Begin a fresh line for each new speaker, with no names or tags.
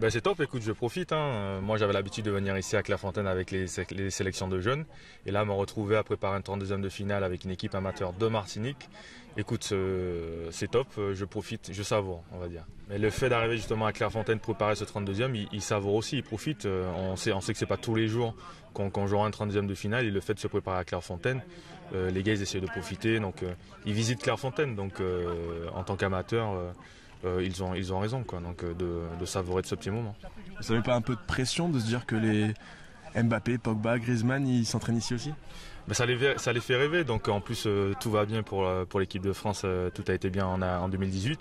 Bah, c'est top, écoute, je profite. Hein. Euh, moi, j'avais l'habitude de venir ici à Clairefontaine avec les, sélections de jeunes. Et là, me retrouver à préparer un 32e de finale avec une équipe amateur de Martinique. Écoute, euh, c'est top, euh, je profite, je savoure, on va dire. Mais le fait d'arriver justement à Clairefontaine, préparer ce 32e, il, savoure aussi, il profite. on, sait, on sait que c'est pas tous les jours qu'on jouera un 32e de finale. Et le fait de se préparer à Clairefontaine, les gars, ils essaient de profiter. Donc, ils visitent Clairefontaine. Donc, en tant qu'amateur euh, ils, ont, ils ont raison quoi, donc euh, de, savourer de ce petit moment. Vous n'avez pas un peu de pression de se dire que les Mbappé, Pogba, Griezmann, ils s'entraînent ici aussi bah, ça, les, ça, fait rêver, donc en plus euh, tout va bien pour, pour l'équipe de France, tout a été bien en 2018.